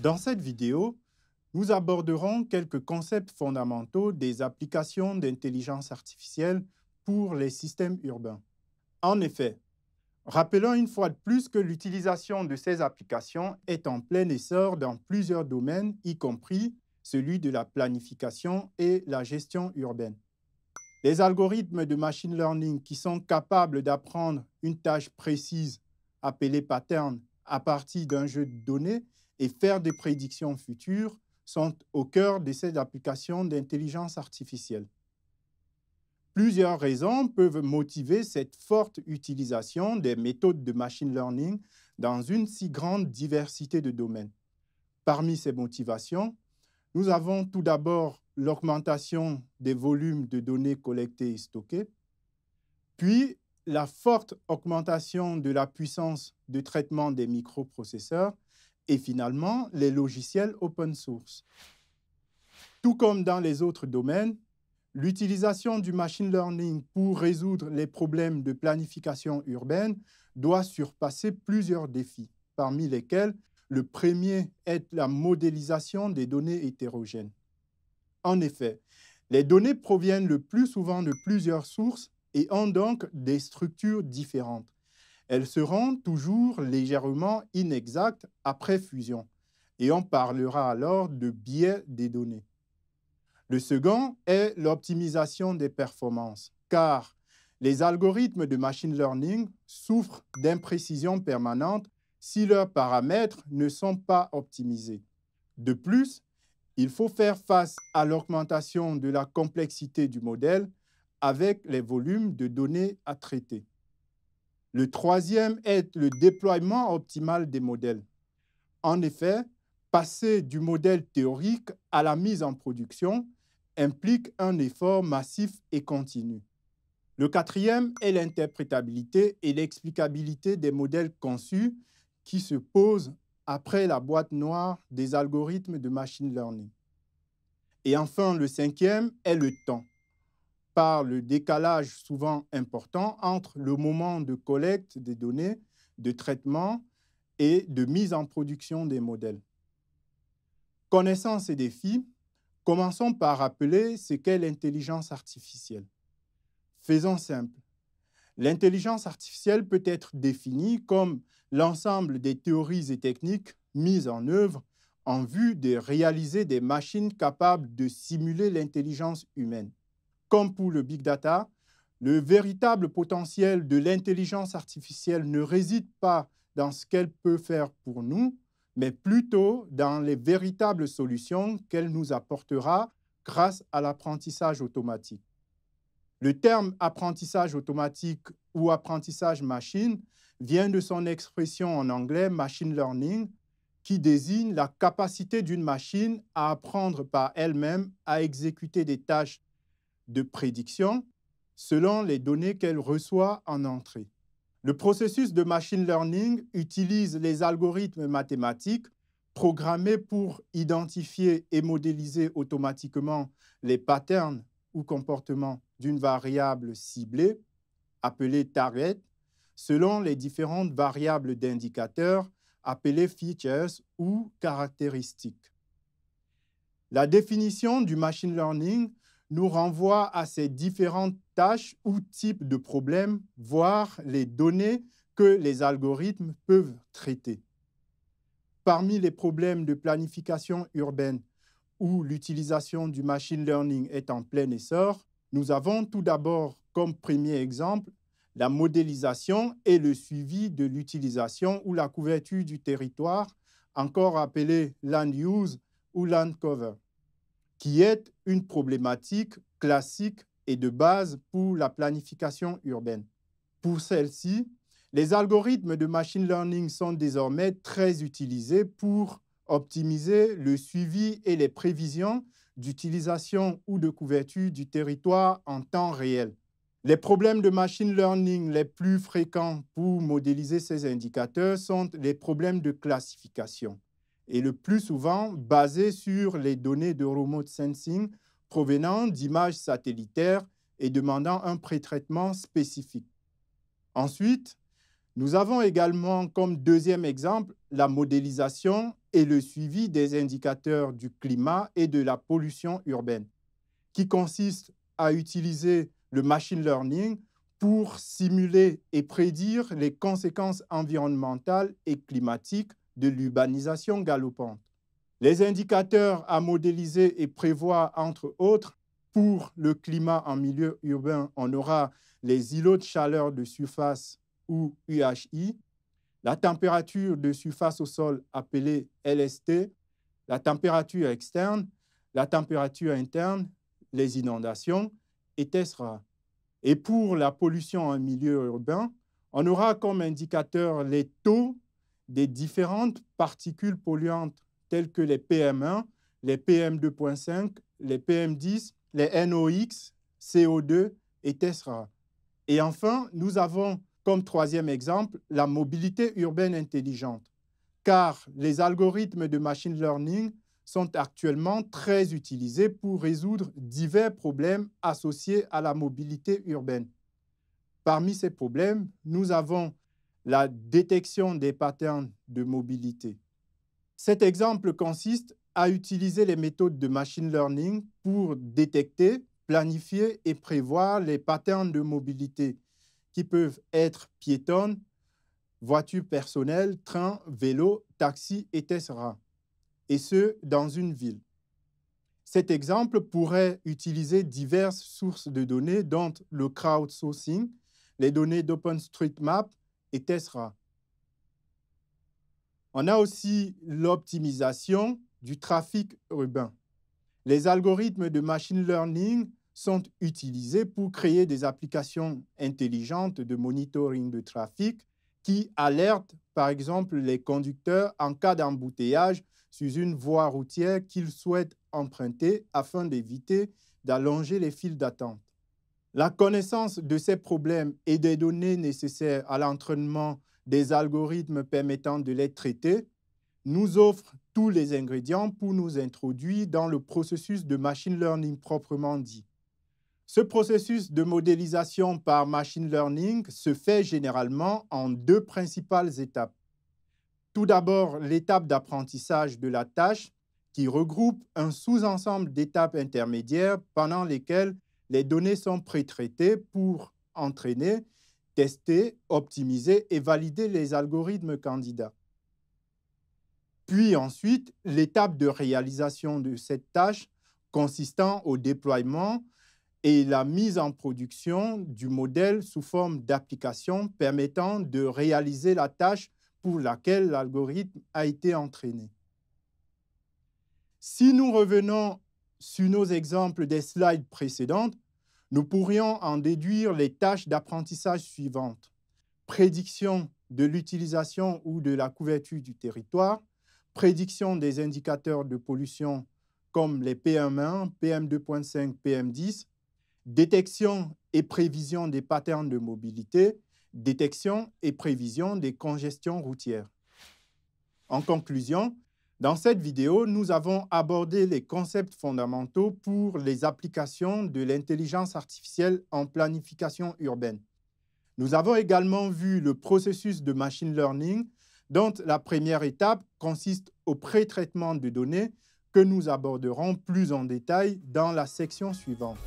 Dans cette vidéo, nous aborderons quelques concepts fondamentaux des applications d'intelligence artificielle pour les systèmes urbains. En effet, rappelons une fois de plus que l'utilisation de ces applications est en plein essor dans plusieurs domaines, y compris celui de la planification et la gestion urbaine. Les algorithmes de machine learning qui sont capables d'apprendre une tâche précise, appelée pattern, à partir d'un jeu de données, et faire des prédictions futures sont au cœur de ces applications d'intelligence artificielle. Plusieurs raisons peuvent motiver cette forte utilisation des méthodes de machine learning dans une si grande diversité de domaines. Parmi ces motivations, nous avons tout d'abord l'augmentation des volumes de données collectées et stockées, puis la forte augmentation de la puissance de traitement des microprocesseurs et finalement les logiciels open source. Tout comme dans les autres domaines, l'utilisation du machine learning pour résoudre les problèmes de planification urbaine doit surpasser plusieurs défis, parmi lesquels le premier est la modélisation des données hétérogènes. En effet, les données proviennent le plus souvent de plusieurs sources et ont donc des structures différentes elles seront toujours légèrement inexactes après fusion, et on parlera alors de biais des données. Le second est l'optimisation des performances, car les algorithmes de machine learning souffrent d'imprécisions permanentes si leurs paramètres ne sont pas optimisés. De plus, il faut faire face à l'augmentation de la complexité du modèle avec les volumes de données à traiter. Le troisième est le déploiement optimal des modèles. En effet, passer du modèle théorique à la mise en production implique un effort massif et continu. Le quatrième est l'interprétabilité et l'explicabilité des modèles conçus qui se posent après la boîte noire des algorithmes de machine learning. Et enfin, le cinquième est le temps par le décalage souvent important entre le moment de collecte des données, de traitement et de mise en production des modèles. Connaissant ces défis, commençons par rappeler ce qu'est l'intelligence artificielle. Faisons simple. L'intelligence artificielle peut être définie comme l'ensemble des théories et techniques mises en œuvre en vue de réaliser des machines capables de simuler l'intelligence humaine comme pour le big data, le véritable potentiel de l'intelligence artificielle ne réside pas dans ce qu'elle peut faire pour nous, mais plutôt dans les véritables solutions qu'elle nous apportera grâce à l'apprentissage automatique. Le terme apprentissage automatique ou apprentissage machine vient de son expression en anglais machine learning, qui désigne la capacité d'une machine à apprendre par elle-même à exécuter des tâches de prédiction selon les données qu'elle reçoit en entrée. Le processus de machine learning utilise les algorithmes mathématiques programmés pour identifier et modéliser automatiquement les patterns ou comportements d'une variable ciblée, appelée target, selon les différentes variables d'indicateurs, appelées features ou caractéristiques. La définition du machine learning nous renvoie à ces différentes tâches ou types de problèmes, voire les données que les algorithmes peuvent traiter. Parmi les problèmes de planification urbaine où l'utilisation du machine learning est en plein essor, nous avons tout d'abord comme premier exemple la modélisation et le suivi de l'utilisation ou la couverture du territoire, encore appelé land use ou land cover qui est une problématique classique et de base pour la planification urbaine. Pour celle-ci, les algorithmes de machine learning sont désormais très utilisés pour optimiser le suivi et les prévisions d'utilisation ou de couverture du territoire en temps réel. Les problèmes de machine learning les plus fréquents pour modéliser ces indicateurs sont les problèmes de classification et le plus souvent basé sur les données de remote sensing provenant d'images satellitaires et demandant un prêt-traitement spécifique. Ensuite, nous avons également comme deuxième exemple la modélisation et le suivi des indicateurs du climat et de la pollution urbaine, qui consiste à utiliser le machine learning pour simuler et prédire les conséquences environnementales et climatiques de l'urbanisation galopante. Les indicateurs à modéliser et prévoir, entre autres, pour le climat en milieu urbain, on aura les îlots de chaleur de surface ou UHI, la température de surface au sol appelée LST, la température externe, la température interne, les inondations, et etc. Et pour la pollution en milieu urbain, on aura comme indicateur les taux des différentes particules polluantes telles que les PM1, les PM2.5, les PM10, les NOx, CO2, etc. Et enfin, nous avons comme troisième exemple la mobilité urbaine intelligente, car les algorithmes de machine learning sont actuellement très utilisés pour résoudre divers problèmes associés à la mobilité urbaine. Parmi ces problèmes, nous avons la détection des patterns de mobilité. Cet exemple consiste à utiliser les méthodes de machine learning pour détecter, planifier et prévoir les patterns de mobilité qui peuvent être piétonnes, voitures personnelles, trains, vélos, taxis, etc. Et ce, dans une ville. Cet exemple pourrait utiliser diverses sources de données, dont le crowdsourcing, les données d'OpenStreetMap, et On a aussi l'optimisation du trafic urbain. Les algorithmes de machine learning sont utilisés pour créer des applications intelligentes de monitoring de trafic qui alertent par exemple les conducteurs en cas d'embouteillage sur une voie routière qu'ils souhaitent emprunter afin d'éviter d'allonger les files d'attente. La connaissance de ces problèmes et des données nécessaires à l'entraînement des algorithmes permettant de les traiter nous offre tous les ingrédients pour nous introduire dans le processus de machine learning proprement dit. Ce processus de modélisation par machine learning se fait généralement en deux principales étapes. Tout d'abord, l'étape d'apprentissage de la tâche qui regroupe un sous-ensemble d'étapes intermédiaires pendant lesquelles les données sont pré-traitées pour entraîner, tester, optimiser et valider les algorithmes candidats. Puis ensuite, l'étape de réalisation de cette tâche consistant au déploiement et la mise en production du modèle sous forme d'application permettant de réaliser la tâche pour laquelle l'algorithme a été entraîné. Si nous revenons sur nos exemples des slides précédentes, nous pourrions en déduire les tâches d'apprentissage suivantes. Prédiction de l'utilisation ou de la couverture du territoire, prédiction des indicateurs de pollution comme les PM1, PM2.5, PM10, détection et prévision des patterns de mobilité, détection et prévision des congestions routières. En conclusion, dans cette vidéo, nous avons abordé les concepts fondamentaux pour les applications de l'intelligence artificielle en planification urbaine. Nous avons également vu le processus de machine learning, dont la première étape consiste au pré-traitement de données que nous aborderons plus en détail dans la section suivante.